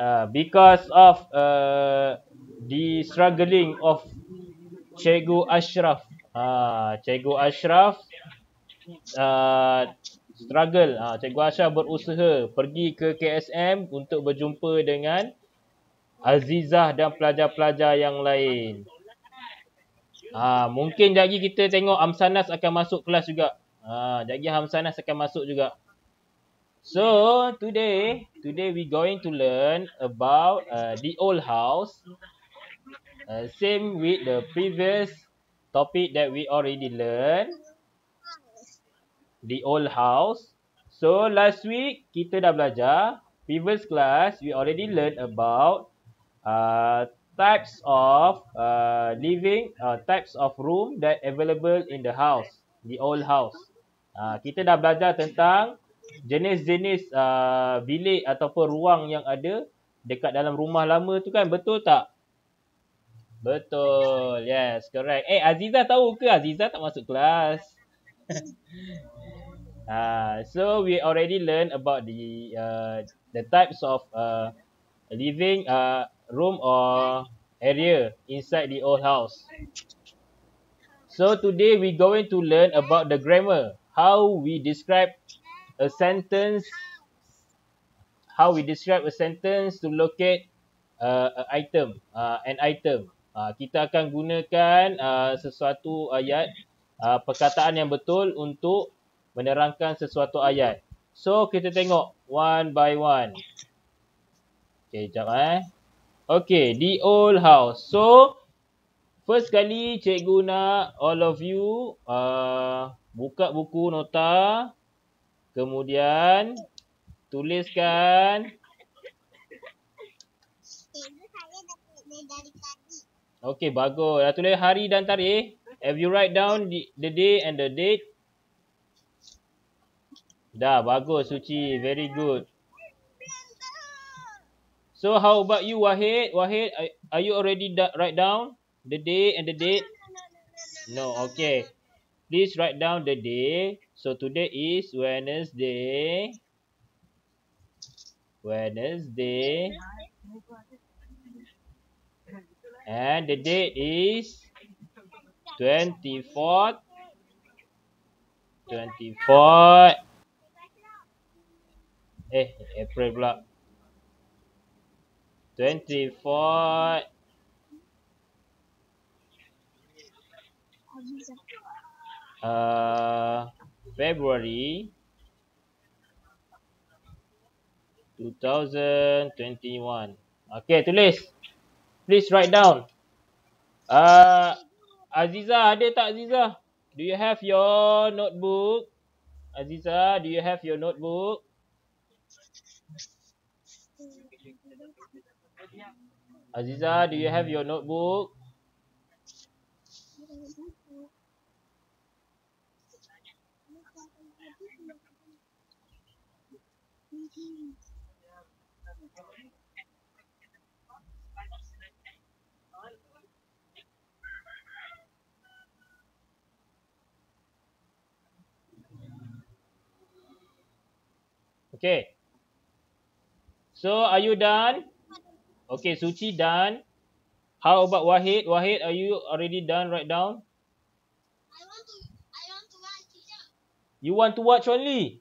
uh, because of uh, the struggling of Cikgu Ashraf. Uh, Cikgu Ashraf uh, struggle. Uh, Cikgu Ashraf berusaha pergi ke KSM untuk berjumpa dengan Azizah dan pelajar-pelajar yang lain. Ah, mungkin jadi kita tengok Amsanas akan masuk kelas juga. Ah, uh, Amsanas akan masuk juga. So today, today we going to learn about uh, the old house. Uh, same with the previous topic that we already learn, the old house. So last week kita dah belajar. Previous class we already learn about uh, types of uh, living, uh, types of room that available in the house, the old house. Uh, kita dah belajar tentang jenis-jenis uh, bilik ataupun ruang yang ada dekat dalam rumah lama tu kan betul tak? Betul. Yes, correct. Eh Aziza tahu ke Aziza tak masuk kelas? Uh, so we already learn about the uh, the types of uh, living uh, room or area inside the old house. So today we going to learn about the grammar, how we describe a sentence how we describe a sentence to locate uh, a item uh, an item uh, kita akan gunakan uh, sesuatu ayat uh, perkataan yang betul untuk menerangkan sesuatu ayat so kita tengok one by one Okay, jap eh okey the old house so first kali cikgu nak all of you uh, buka buku nota Kemudian tuliskan. Okay bagus. Dah tulis hari dan tarikh. Have you write down the day and the date? Dah, bagus Suci. Very good. So, how about you Wahid? Wahid, are you already write down the day and the date? No, okay. Please write down the day So today is Wednesday. Wednesday. And the date is 24th. 24th. Eh, April pula. 24th. Uh, February 2021. Okay, tulis. Please write down. Uh, Aziza, ada tak Aziza? Do you have your notebook? Aziza, do you have your notebook? Aziza, do you have your notebook? Okay. So, are you done? Okay, Suci done. How about Wahid? Wahid, are you already done? Write down. I want to, I want to watch. Yeah. You want to watch only? Yeah.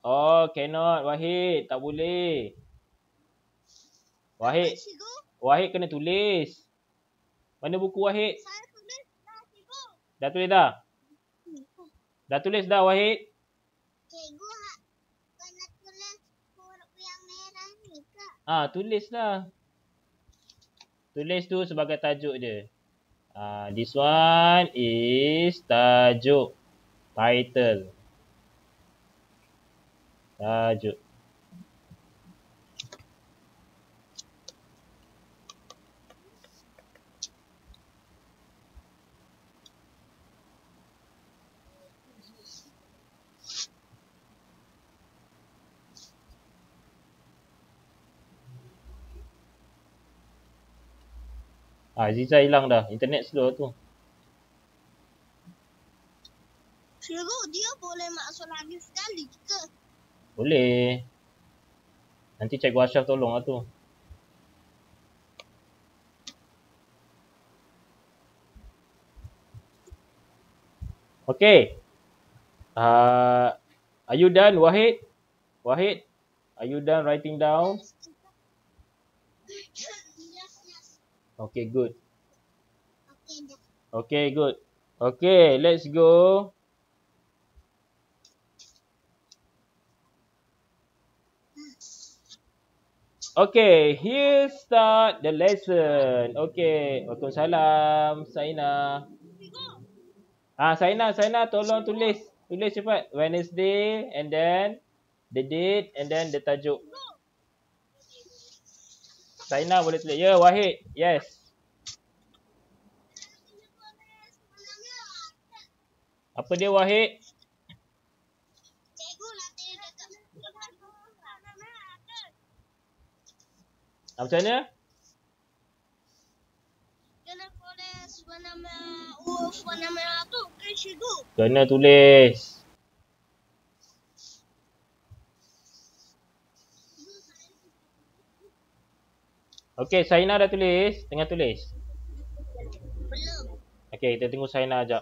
Oh, cannot Wahid, tak boleh. Wahid. Wahid kena tulis. Mana buku Wahid? Dah tulis dah. Dah tulis dah Wahid. Ah, tulislah. Ha, tulis tu sebagai tajuk je. Ah, ha, this one is tajuk. Title. Ah, Aziza hilang dah. Internet slow tu. Slow dia boleh masuk lagi sekali ke? Boleh. Nanti cikgu Ashraf tolong lah tu. Okay. Uh, ah, are you done, Wahid? Wahid, are you done writing down? Okay, good. Okay, good. Okay, let's go. Okay, here start the lesson. Okay, salam, Saina. Ah, Saina, Saina, tolong tulis. Tulis cepat. Wednesday and then the date and then the tajuk. Saina boleh tulis. yeah, Wahid. Yes. Apa dia, Wahid? Ha, macam mana? Kena tulis warna merah uf, oh, warna merah tu ke syudu? Kena tulis. Okey, Saina dah tulis. Tengah tulis. Belum. Okey, kita tunggu Saina ajak.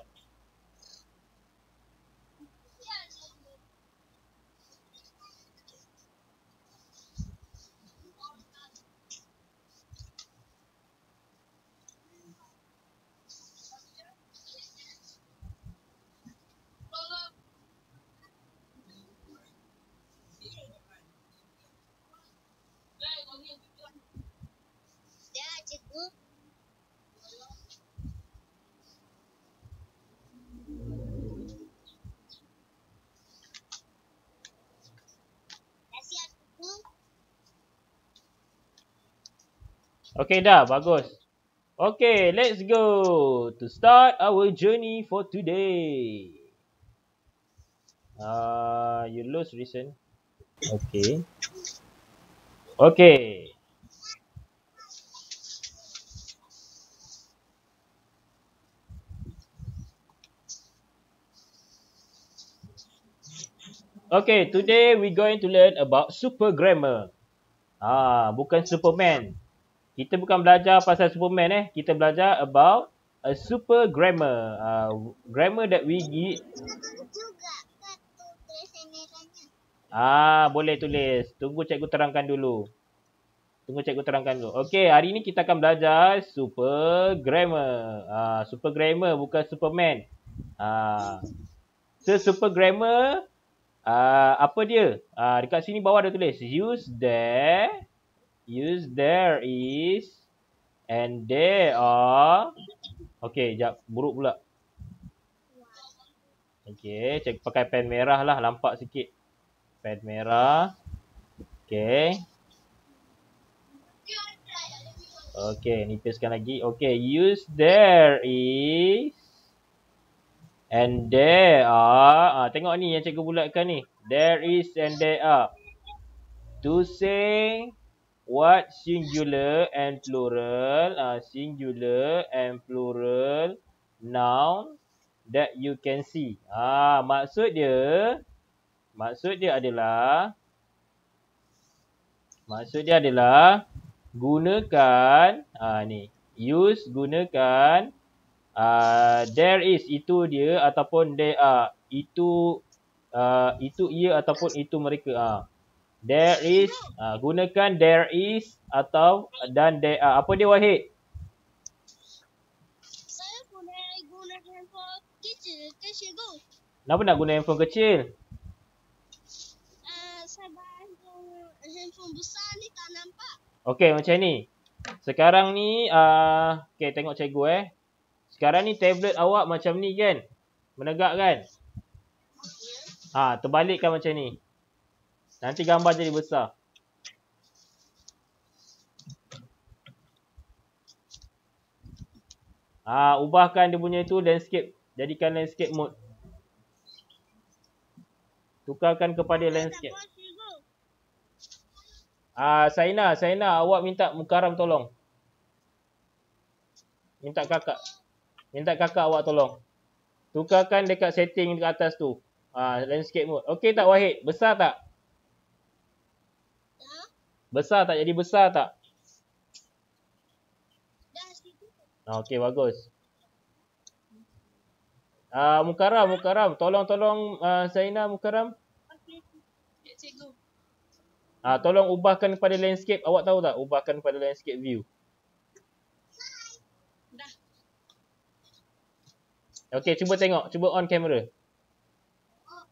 Okay dah, bagus. Okay, let's go to start our journey for today. Uh, you lose reason. Okay. Okay. Okay, today we going to learn about super grammar. Ah, bukan Superman kita bukan belajar pasal Superman eh. Kita belajar about a super grammar. Uh, grammar that we get. Ah, boleh tulis. Tunggu cikgu terangkan dulu. Tunggu cikgu terangkan dulu. Okey, hari ni kita akan belajar super grammar. Ah, super grammar bukan Superman. Ah. So, super grammar ah, apa dia? Ah, dekat sini bawah ada tulis use the use there is and there are Okay, jap buruk pula Okay, cek pakai pen merah lah lampak sikit pen merah Okay, okey nipiskan lagi Okay, use there is and there are ah tengok ni yang cikgu bulatkan ni there is and there are to say what singular and plural uh, singular and plural noun that you can see ah maksud dia maksud dia adalah maksud dia adalah gunakan ah ni use gunakan ah there is itu dia ataupun they are itu ah itu ia ataupun itu mereka ah There is. Uh, gunakan there is atau dan there uh, Apa dia Wahid? Saya guna guna handphone kecil. Kecil go. Kenapa nak guna handphone kecil? Uh, sebab handphone besar ni tak nampak. Okay macam ni. Sekarang ni. Uh, okay tengok cikgu eh. Sekarang ni tablet awak macam ni kan? Menegak kan? Ah Ha, terbalikkan macam ni. Nanti gambar jadi besar. Ah, ha, ubahkan dia punya itu landscape. Jadikan landscape mode. Tukarkan kepada landscape. Ah, ha, Saina, Saina awak minta Mukaram tolong. Minta kakak. Minta kakak awak tolong. Tukarkan dekat setting dekat atas tu. Ah, ha, landscape mode. Okey tak Wahid? Besar tak? Besar tak? Jadi besar tak? Dah Okey, bagus. Uh, ah, Mukaram, Mukaram. Tolong-tolong uh, ah, Zainal Mukaram. Okey, Uh, tolong ubahkan pada landscape. Awak tahu tak? Ubahkan pada landscape view. Dah. Okey, cuba tengok. Cuba on kamera. Oh.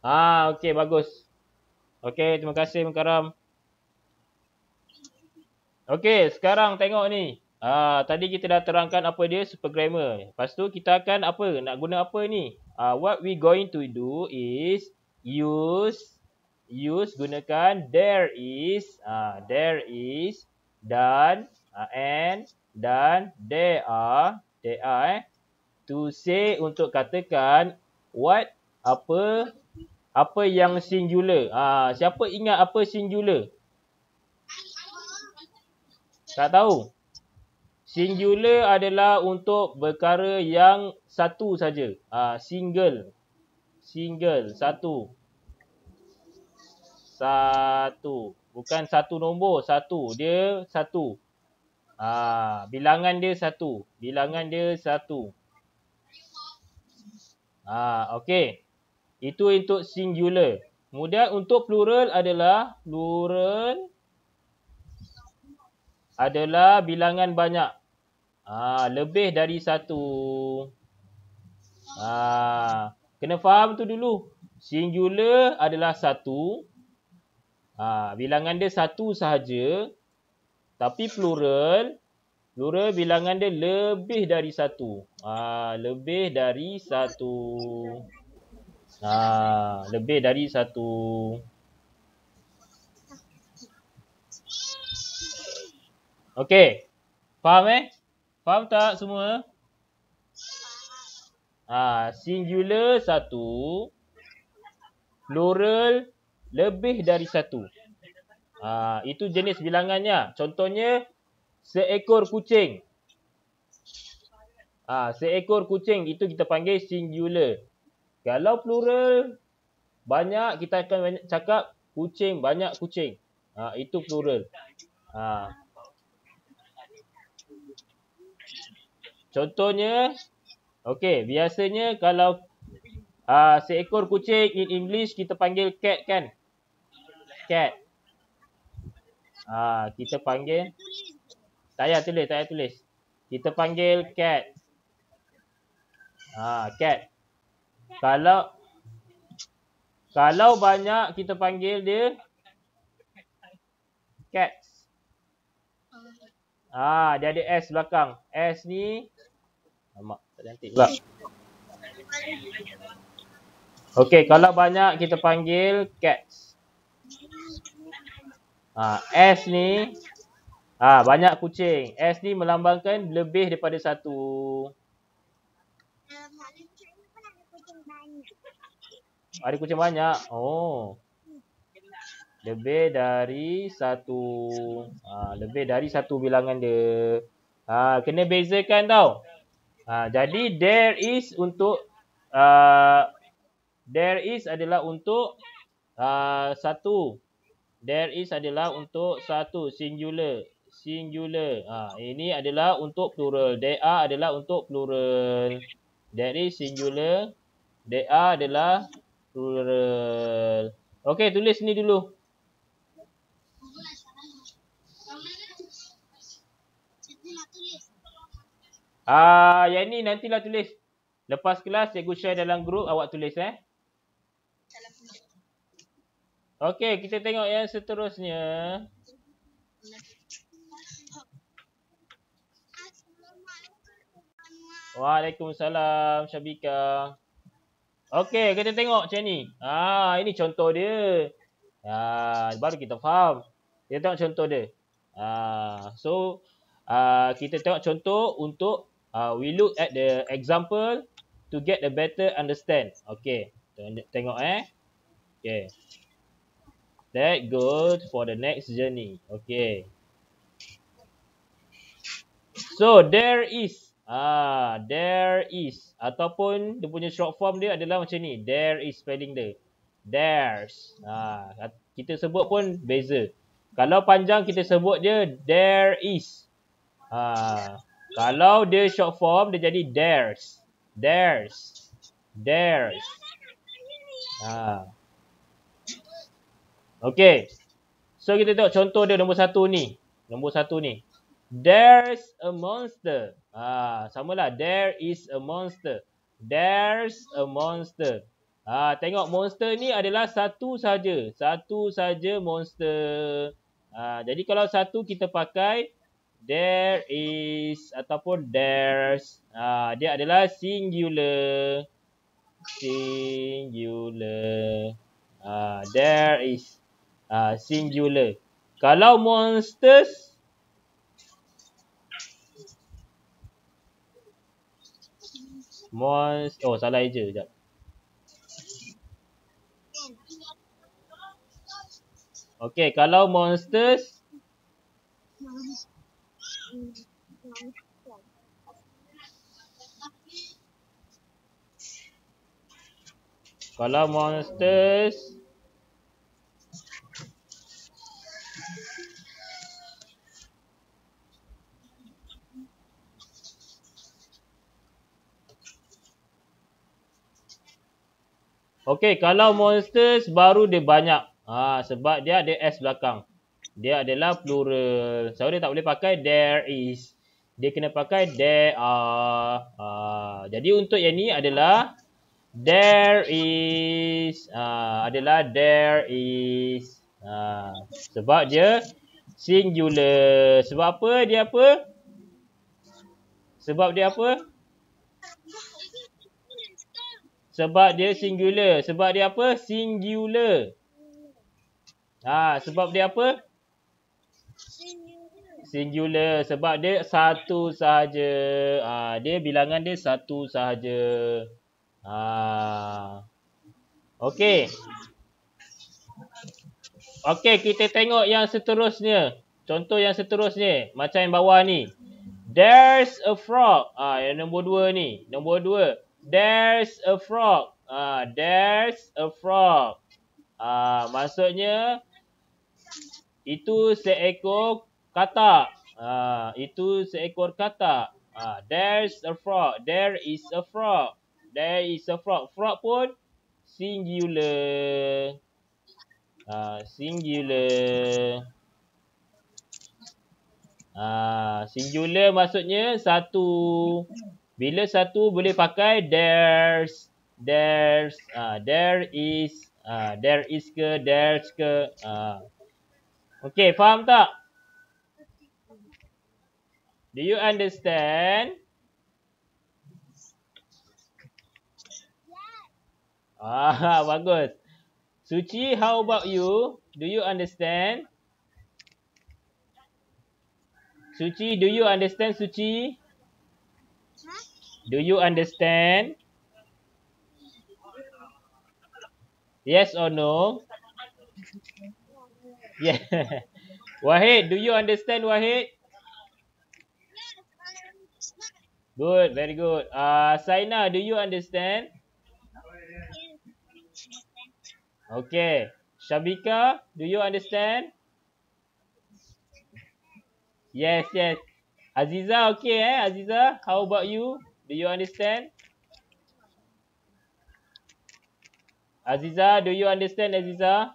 Ah, okey, bagus. Okey, terima kasih Mekaram. Okey, sekarang tengok ni. Ah, tadi kita dah terangkan apa dia super grammar. Lepas tu kita akan apa? Nak guna apa ni? Ah, what we going to do is use use gunakan there is ah there is dan ah, and dan there are there are eh, to say untuk katakan what apa apa yang singular? Ha, siapa ingat apa singular? Tak tahu. Singular adalah untuk perkara yang satu saja. Ha, single. Single. Satu. Satu. Bukan satu nombor. Satu. Dia satu. Ha, bilangan dia satu. Bilangan dia satu. Ha, okay. Itu untuk singular. Kemudian untuk plural adalah plural adalah bilangan banyak. ha, lebih dari satu. Ah ha, kena faham tu dulu. Singular adalah satu. Ah ha, bilangan dia satu sahaja. Tapi plural plural bilangan dia lebih dari satu. Ah ha, lebih dari satu. Ha, lebih dari satu Okey. Faham eh? Faham tak semua? Ha, singular satu plural lebih dari satu. Ha, itu jenis bilangannya. Contohnya seekor kucing. Ha, seekor kucing itu kita panggil singular. Kalau plural banyak kita akan banyak cakap kucing banyak kucing. Ha, itu plural. Ha. Contohnya, okey biasanya kalau uh, seekor kucing in English kita panggil cat kan? Cat. Ha, kita panggil tak tulis, tak tulis. Kita panggil cat. Ha, cat kalau kalau banyak kita panggil dia cat. Ah, ha, dia ada S belakang. S ni nama cantik pula. Okey, kalau banyak kita panggil cat. Ah, ha, S ni ah ha, banyak kucing. S ni melambangkan lebih daripada satu. Ada kucing banyak. Oh. Lebih dari satu. Ha, lebih dari satu bilangan dia. Ha, kena bezakan tau. Ha, jadi there is untuk. Uh, there is adalah untuk. Uh, satu. There is adalah untuk satu. Singular. Singular. Ha, ini adalah untuk plural. There are adalah untuk plural. There is singular. There are adalah plural. Okey, tulis ni dulu. Ah, yang ni lah tulis. Lepas kelas cikgu share dalam grup awak tulis eh. Okey, kita tengok yang seterusnya. Waalaikumsalam Syabika. Okey, kita tengok macam ni. Ah, ini contoh dia. Ah, baru kita faham. Kita tengok contoh dia. Ah, so ah, kita tengok contoh untuk ah, we look at the example to get a better understand. Okey. Tengok eh. Okey. That good for the next journey. Okey. So there is Ah, there is ataupun dia punya short form dia adalah macam ni. There is spelling dia. There's. Ah, kita sebut pun beza. Kalau panjang kita sebut dia there is. Ah, kalau dia short form dia jadi there's. There's. There's. Ah. Okay. So kita tengok contoh dia nombor satu ni. Nombor satu ni. There's a monster. Ah, ha, sama lah. There is a monster. There's a monster. Ah, tengok monster ni adalah satu saja. Satu saja monster. Ah, jadi kalau satu kita pakai there is ataupun there's. Ah, dia adalah singular. Singular. Ah, there is ah singular. Kalau monsters Most oh salah aja jap. Okey, kalau monsters Kalau monsters Okey, kalau monsters baru dia banyak. Ha, sebab dia ada S belakang. Dia adalah plural. So, dia tak boleh pakai there is. Dia kena pakai there are. Ha, jadi, untuk yang ni adalah there is. Ha, adalah there is. Ha, sebab dia singular. Sebab apa dia apa? Sebab dia apa? Sebab dia singular. Sebab dia apa? Singular. Ah, ha, sebab dia apa? Singular. Sebab dia satu sahaja. Ah, ha, dia bilangan dia satu sahaja. Ah. Ha. Okey. Okey, kita tengok yang seterusnya. Contoh yang seterusnya. Macam yang bawah ni. There's a frog. Ah, ha, yang nombor dua ni. Nombor dua. There's a frog. Ah, there's a frog. Ah, maksudnya itu seekor kata. Ah, itu seekor kata. Ah, there's a frog. There is a frog. There is a frog. Frog pun singular. Ah, singular. Ah, singular maksudnya satu. Bila satu boleh pakai there's there's uh, ah, there is uh, there is ke there's ke uh. Ah. Okey, faham tak? Do you understand? Ah, bagus. Suci, how about you? Do you understand? Suci, do you understand Suci? Suci. Do you understand? Yes or no? Yeah. Wahid, do you understand Wahid? Good, very good. Ah, uh, Saina, do you understand? Okay. Shabika, do you understand? Yes, yes. Aziza, okay eh? Aziza, how about you? Do you understand? Aziza, do you understand Aziza?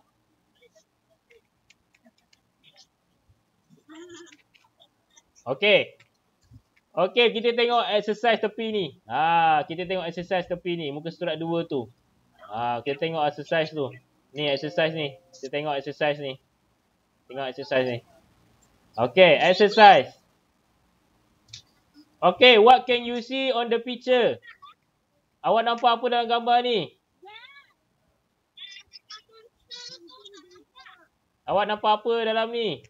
Okay. Okay, kita tengok exercise tepi ni. Ah, kita tengok exercise tepi ni. Muka surat dua tu. Ah, kita tengok exercise tu. Ni exercise ni. Kita tengok exercise ni. Tengok exercise ni. Okay, exercise. Okay, what can you see on the picture? Awak nampak apa dalam gambar ni? Awak nampak apa dalam ni?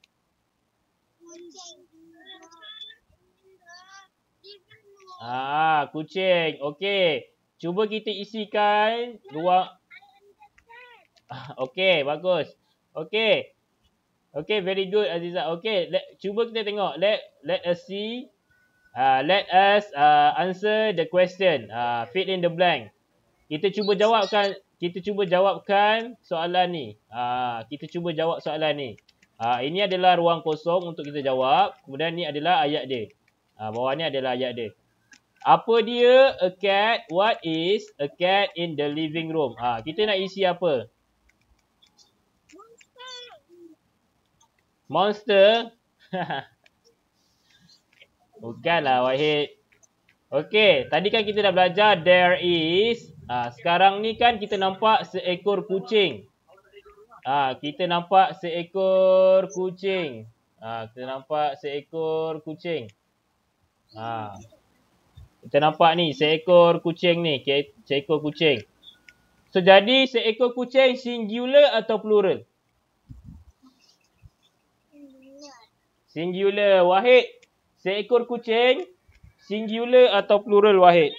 Ah, kucing. Okay. Cuba kita isikan ruang. Okay, bagus. Okay. Okay, very good Aziza. Okay, let, cuba kita tengok. Let let us see uh, let us uh, answer the question uh, fill in the blank kita cuba jawabkan kita cuba jawabkan soalan ni uh, kita cuba jawab soalan ni uh, ini adalah ruang kosong untuk kita jawab kemudian ni adalah ayat dia uh, bawah ni adalah ayat dia apa dia a cat what is a cat in the living room uh, kita nak isi apa Monster. lah Wahid. Okey, tadi kan kita dah belajar there is. Ah, sekarang ni kan kita nampak seekor kucing. Ah, kita nampak seekor kucing. Ah, kita nampak seekor kucing. Ah. Kita nampak ni seekor kucing ni, okay? seekor kucing. So jadi seekor kucing singular atau plural? Singular. Singular. Wahid, Seekor kucing singular atau plural Wahid?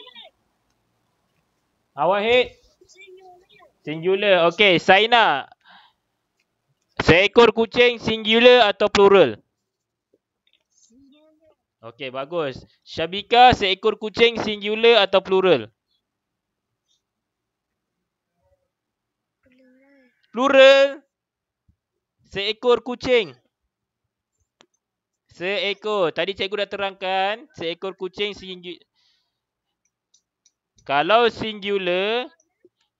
Ha, Wahid? Singular. Okey, Saina. Seekor kucing singular atau plural? Singular. Okey, bagus. Syabika, seekor kucing singular atau plural? Plural. Seekor kucing. Seekor. Tadi cikgu dah terangkan. Seekor kucing singgi... Kalau singular.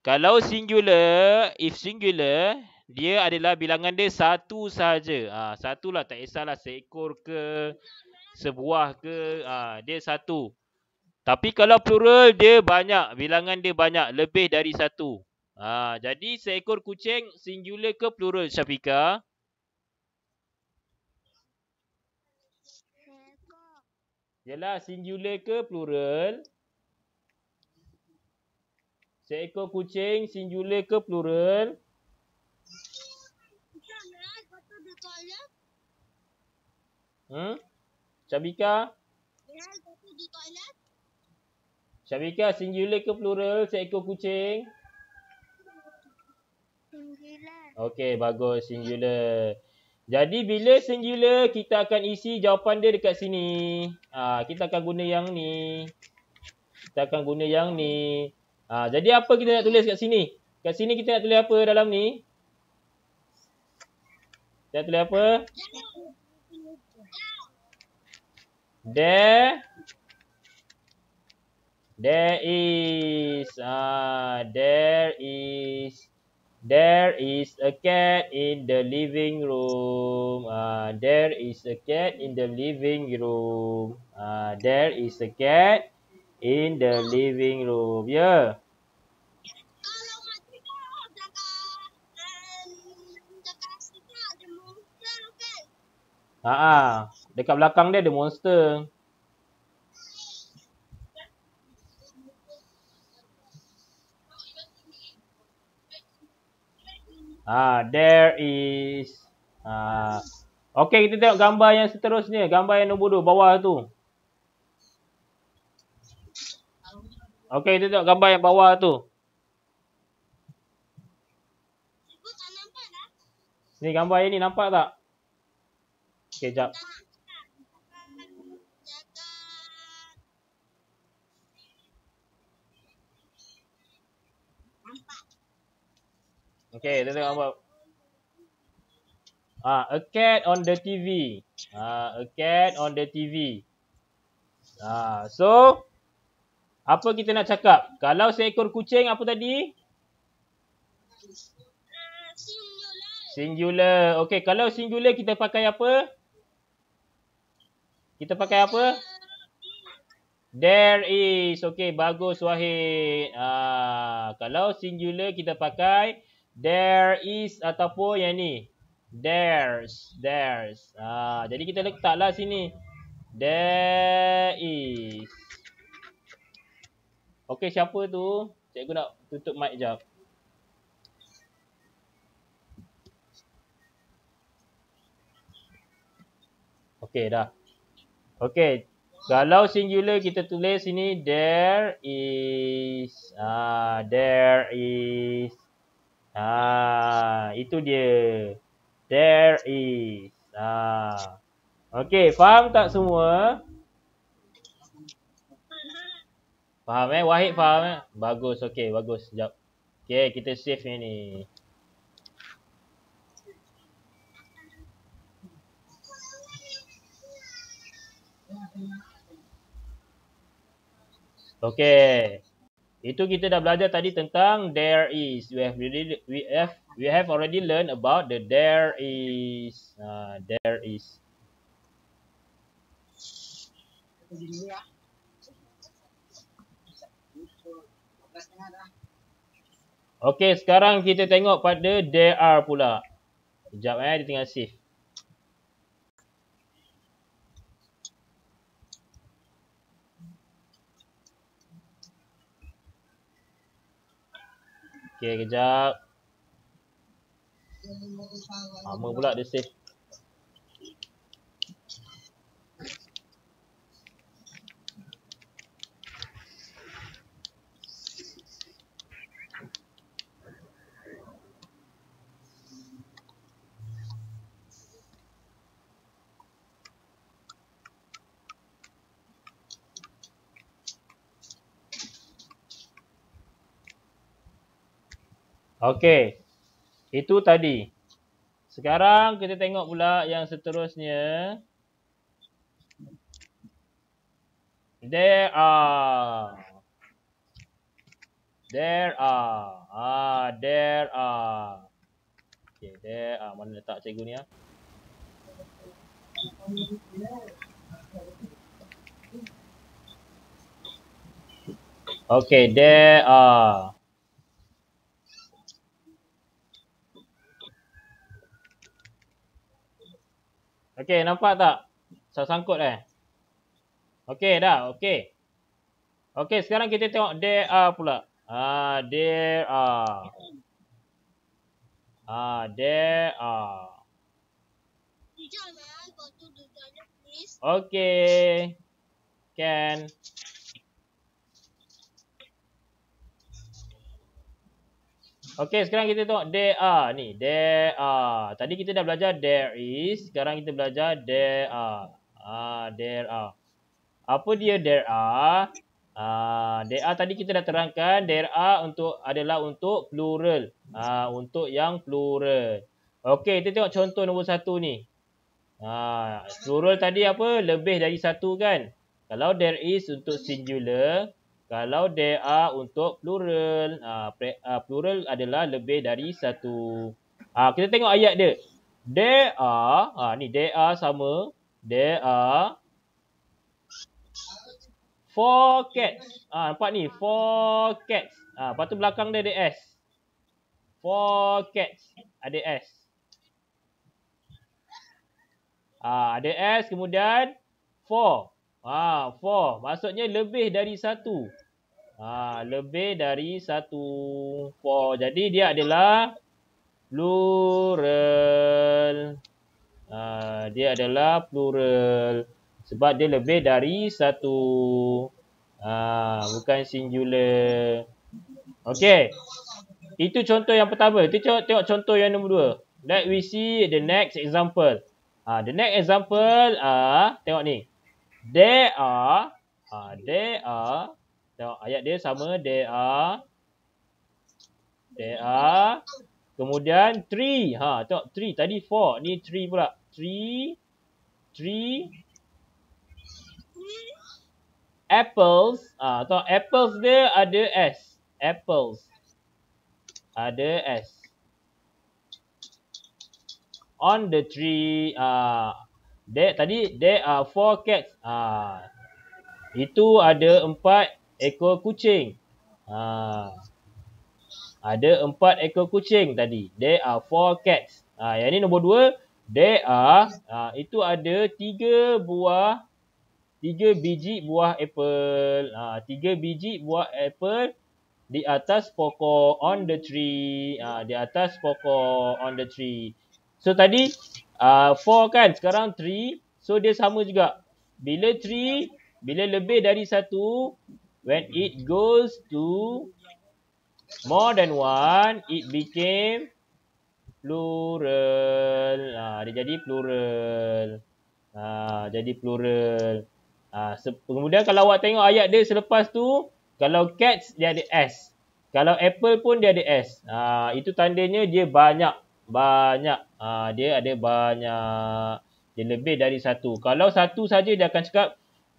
Kalau singular. If singular. Dia adalah bilangan dia satu sahaja. Ha, ah, satu lah. Tak kisahlah seekor ke. Sebuah ke. Ha, dia satu. Tapi kalau plural dia banyak. Bilangan dia banyak. Lebih dari satu. Ha, jadi seekor kucing singular ke plural Syafiqah? Ialah singular ke plural? Seekor kucing singular ke plural? Hmm? Syabika? Syabika singular ke plural seekor kucing? Singular. Okey, bagus. Singular. Singular. Jadi bila singular kita akan isi jawapan dia dekat sini. Ha, kita akan guna yang ni. Kita akan guna yang ni. Ha, jadi apa kita nak tulis kat sini? Kat sini kita nak tulis apa dalam ni? Kita nak tulis apa? There. There is There is a cat in the living room. Uh, there is a cat in the living room. Uh, there is a cat in the living room. Yeah. Ya. Ah, dekat belakang dia ada monster. Ah, there is. Uh, ah. okay, kita tengok gambar yang seterusnya. Gambar yang nombor 2, bawah tu. Okay, kita tengok gambar yang bawah tu. Ni gambar yang ni, nampak tak? Okay, sekejap. Okay, kita tengok apa. Ah, a cat on the TV. Ah, a cat on the TV. Ah, so apa kita nak cakap? Kalau seekor kucing apa tadi? Singular. Singular. Okay, kalau singular kita pakai apa? Kita pakai apa? There is. Okay, bagus Wahid. Ah, kalau singular kita pakai. There is ataupun yang ni. There's. There's. Ah, jadi kita letaklah sini. There is. Okay, siapa tu? Cikgu nak tutup mic jap. Okay dah. Okay, Kalau singular kita tulis sini there is ah there is Ha, itu dia. There is. Ha. Ah. okay. faham tak semua? Faham eh? Wahid faham eh? Bagus, Okay. bagus. Sekejap. Okay. kita save yang ni. Okey. Itu kita dah belajar tadi tentang there is. We have already we have we have already learned about the there is. Uh, there is. Okay, sekarang kita tengok pada there are pula. Sekejap eh, dia tinggal save. Okay, kejap. Lama pula dia save. Okey. Itu tadi. Sekarang kita tengok pula yang seterusnya. There are. There are. Ah, there are. Okey, there are. Mana letak cikgu ni ah? Okay, there are. Okey, nampak tak? Saya sangkut eh. Okey, dah. Okey. Okey, sekarang kita tengok there are pula. Ah, there are. Ah, there are. Okay. Can. Okay, sekarang kita tengok there are ni. There are. Tadi kita dah belajar there is. Sekarang kita belajar there are. Ah, there are. Apa dia there are? Ah, there are tadi kita dah terangkan there are untuk adalah untuk plural. Ah, untuk yang plural. Okay, kita tengok contoh nombor satu ni. Ah, plural tadi apa? Lebih dari satu kan? Kalau there is untuk singular, kalau there are untuk plural, uh, pre, uh, plural adalah lebih dari satu. Uh, kita tengok ayat dia. There are, uh, ni there are sama. There are four cats. Ah, uh, nampak ni, four cats. Ah, uh, lepas tu belakang dia ada S. Four cats, ada S. Ah, ada S kemudian four. Ah, uh, four. Maksudnya lebih dari satu. Ha, lebih dari satu. Four. Jadi dia adalah plural. Ha, dia adalah plural. Sebab dia lebih dari satu. Ha, bukan singular. Okay. Itu contoh yang pertama. Kita tengok, tengok contoh yang nombor dua. Let we see the next example. Ha, the next example. Uh, tengok ni. There are. Uh, there are. Tengok ayat dia sama there are there are kemudian three. Ha tengok three tadi four ni three pula. Three three apples. Ah ha, tengok apples dia ada s. Apples. Ada s. On the tree ah uh, there tadi there are four cats. Ah uh, itu ada empat ekor kucing. Ha. Ada empat ekor kucing tadi. There are four cats. Ha, yang ni nombor dua. There are. Ha, itu ada tiga buah. Tiga biji buah apple. Ha, tiga biji buah apple. Di atas pokok on the tree. Ha, di atas pokok on the tree. So tadi. Uh, four kan. Sekarang three. So dia sama juga. Bila three. Bila lebih dari satu when it goes to more than one, it became plural. Ah, dia jadi plural. Ah, jadi plural. Ah, kemudian kalau awak tengok ayat dia selepas tu, kalau cats dia ada S. Kalau apple pun dia ada S. Ah, itu tandanya dia banyak. Banyak. Ah, dia ada banyak. Dia lebih dari satu. Kalau satu saja dia akan cakap,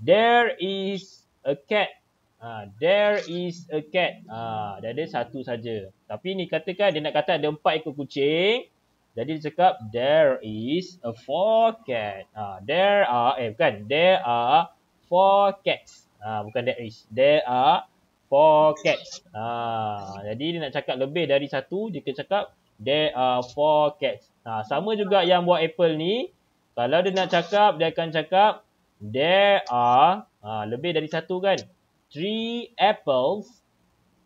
there is a cat. Ha, there is a cat. Ha, dia ada satu saja. Tapi ni katakan dia nak kata ada empat ekor kucing. Jadi dia cakap there is a four cat. Ha, there are, eh bukan. There are four cats. Ha, bukan there is. There are four cats. Ha, jadi dia nak cakap lebih dari satu. Dia kena cakap there are four cats. Ha, sama juga yang buat apple ni. Kalau dia nak cakap, dia akan cakap there are ha, lebih dari satu kan three apples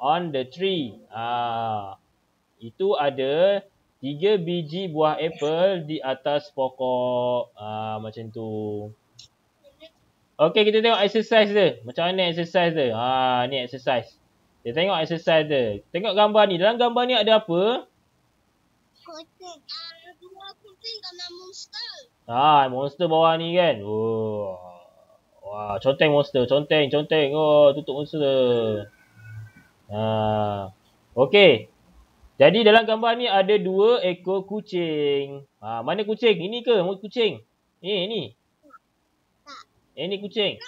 on the tree. Ah, itu ada tiga biji buah apple di atas pokok. Ah, macam tu. Okay, kita tengok exercise dia. Macam mana exercise dia? Ah, ni exercise. Kita tengok exercise dia. Tengok gambar ni. Dalam gambar ni ada apa? Kucing. Ah, dua kucing dalam monster. Ah, monster bawah ni kan? Oh. Wah, conteng monster, conteng, conteng. Oh, tutup monster. Ha. Ah. Okey. Jadi dalam gambar ni ada dua ekor kucing. Ha, ah, mana kucing? Ini ke kucing? Ni, eh, ni. Eh, ni kucing.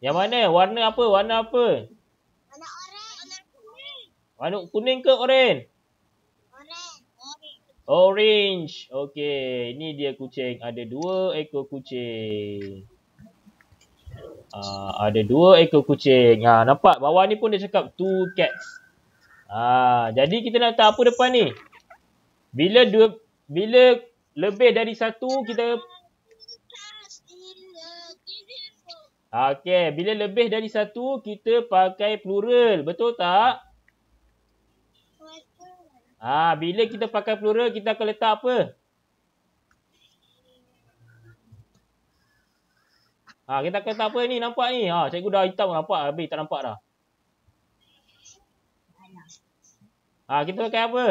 Yang mana? Warna apa? Warna apa? Warna oranye. Warna kuning ke oranye? Orange. Okey, ini dia kucing. Ada dua ekor kucing. Uh, ada dua ekor kucing. Ha, nampak bawah ni pun dia cakap two cats. Ha, jadi kita nak tahu apa depan ni? Bila dua, bila lebih dari satu kita... Okay, bila lebih dari satu kita pakai plural. Betul tak? Ah, ha, bila kita pakai plural kita akan letak apa? Uh, Ha, kita kata apa ni nampak ni? Ha, cikgu dah hitam nampak habis tak nampak dah. Ha, kita pakai apa?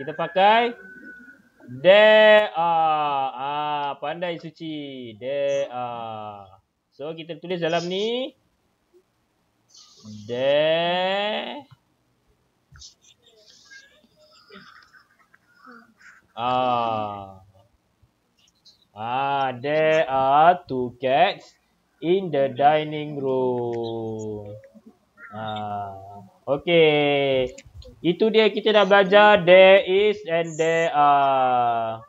Kita pakai there are. Ha, ha, pandai suci. There are. Ha. So kita tulis dalam ni. There are. Ha. Ah, uh, there are two cats in the dining room. Ah, okay. Itu dia kita dah belajar. There is and there are.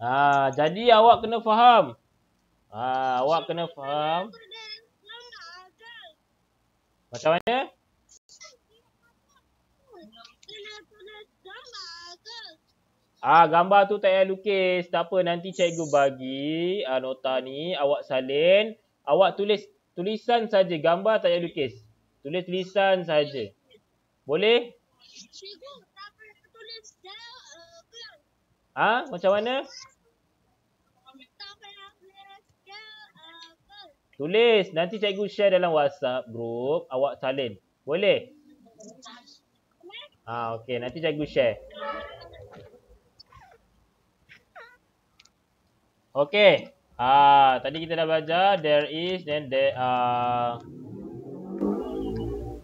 Ah, jadi awak kena faham. Ah, awak kena faham. Macam mana? Ah gambar tu tak payah lukis. Tak apa nanti cikgu bagi ah, nota ni awak salin, awak tulis tulisan saja, gambar tak payah lukis. Tulis tulisan saja. Boleh? Cikgu ha? Ah macam mana? Tulis nanti cikgu share dalam WhatsApp group awak salin. Boleh? Ah okey nanti cikgu share. Okay. Ah, uh, tadi kita dah baca there is then there are.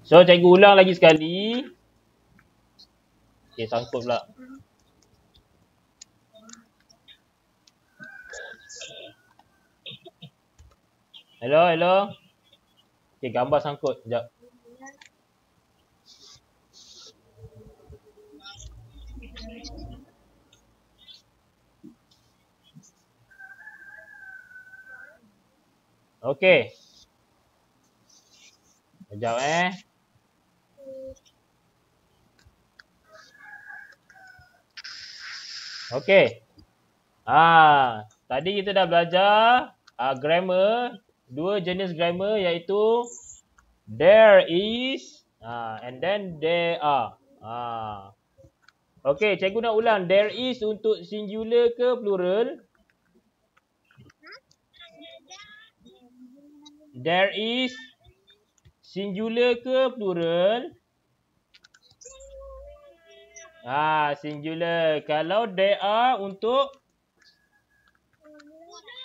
So cikgu ulang lagi sekali. Okay, sangkut pula. Hello, hello. Okay, gambar sangkut. Sekejap. Okey. Sekejap eh. Okey. Ah, tadi kita dah belajar ah, grammar, dua jenis grammar iaitu there is ah, and then there are. Ah. Okey, cikgu nak ulang there is untuk singular ke plural? There is singular ke plural? Ah, singular. Kalau there are untuk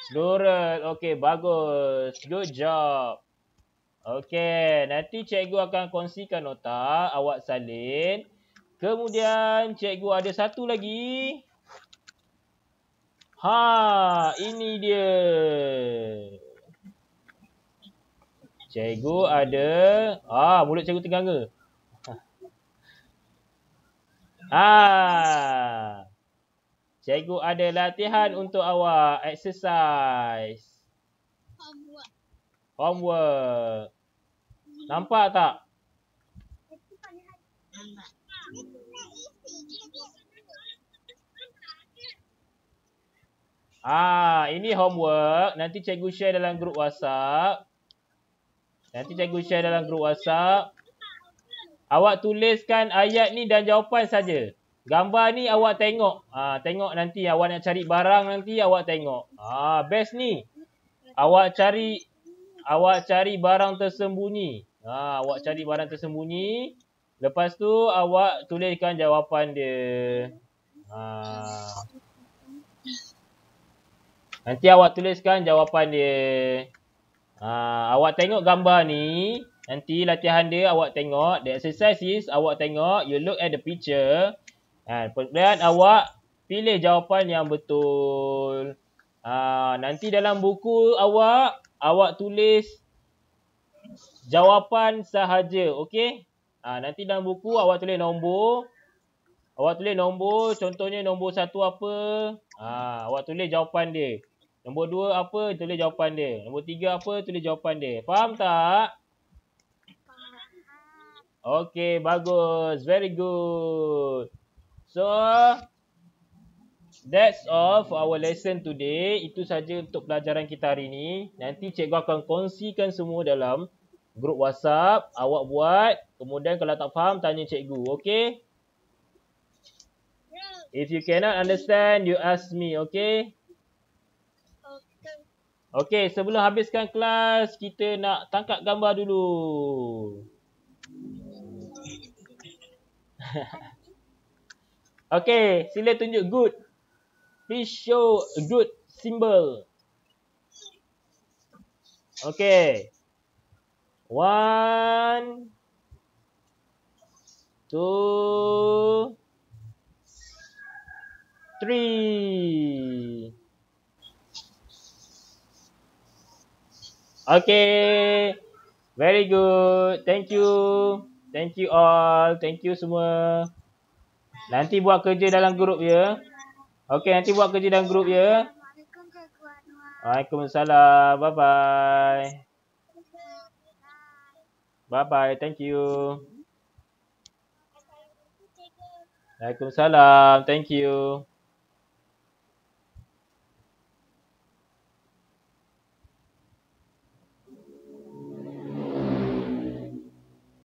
plural. Okey, bagus. Good job. Okey, nanti cikgu akan kongsikan nota awak salin. Kemudian cikgu ada satu lagi. Ha, ini dia. Cikgu ada ah mulut cikgu terganga. Ha. Ah. Cikgu ada latihan untuk awak, exercise. Homework. Homework. Nampak tak? Ah, ini homework. Nanti cikgu share dalam grup WhatsApp. Nanti cikgu share dalam grup WhatsApp. Awak tuliskan ayat ni dan jawapan saja. Gambar ni awak tengok. Ha, tengok nanti awak nak cari barang nanti awak tengok. Ah ha, best ni. Awak cari awak cari barang tersembunyi. Ha, awak cari barang tersembunyi. Lepas tu awak tuliskan jawapan dia. Ha. Nanti awak tuliskan jawapan dia. Ha, awak tengok gambar ni. Nanti latihan dia awak tengok. The exercise is awak tengok. You look at the picture. Ha, dan awak pilih jawapan yang betul. Ha, nanti dalam buku awak. Awak tulis jawapan sahaja. Okay. Ha, nanti dalam buku awak tulis nombor. Awak tulis nombor. Contohnya nombor satu apa. Ha, awak tulis jawapan dia. Nombor dua apa tulis jawapan dia. Nombor tiga apa tulis jawapan dia. Faham tak? Okay, bagus. Very good. So, that's all for our lesson today. Itu saja untuk pelajaran kita hari ini. Nanti cikgu akan kongsikan semua dalam grup WhatsApp. Awak buat. Kemudian kalau tak faham, tanya cikgu. Okay? If you cannot understand, you ask me. Okay? Okey, sebelum habiskan kelas, kita nak tangkap gambar dulu. Okey, sila tunjuk good. Please show good symbol. Okey. One. Two. Three. Okay. Very good. Thank you. Thank you all. Thank you semua. Nanti buat kerja dalam grup ya. Okay, nanti buat kerja dalam grup ya. Waalaikumsalam. Bye-bye. Bye-bye. Thank you. Waalaikumsalam. Thank you.